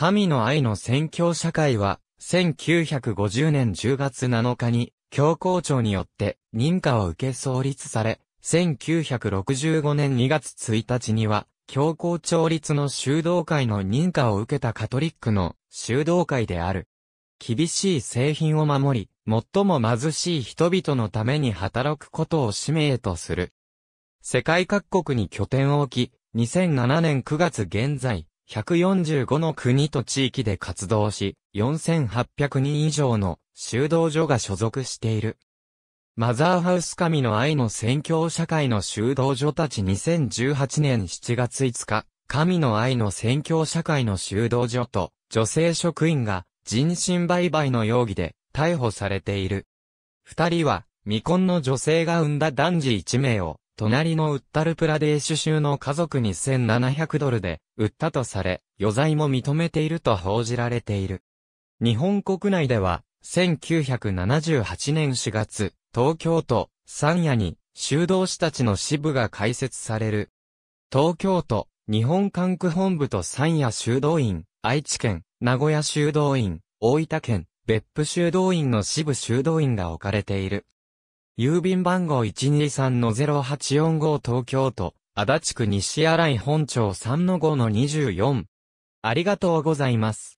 神の愛の宣教社会は、1950年10月7日に、教皇庁によって認可を受け創立され、1965年2月1日には、教皇庁立の修道会の認可を受けたカトリックの修道会である。厳しい製品を守り、最も貧しい人々のために働くことを使命とする。世界各国に拠点を置き、2007年9月現在、145の国と地域で活動し、4800人以上の修道所が所属している。マザーハウス神の愛の宣教社会の修道所たち2018年7月5日、神の愛の宣教社会の修道所と女性職員が人身売買の容疑で逮捕されている。二人は未婚の女性が産んだ男児一名を隣のウッタルプラデーシュ州の家族に1700ドルで売ったとされ、余罪も認めていると報じられている。日本国内では、1978年4月、東京都三夜に修道士たちの支部が開設される。東京都日本管区本部と三夜修道院、愛知県、名古屋修道院、大分県、別府修道院の支部修道院が置かれている。郵便番号123-0845東京都、足立区西新井本町3-5-24。ありがとうございます。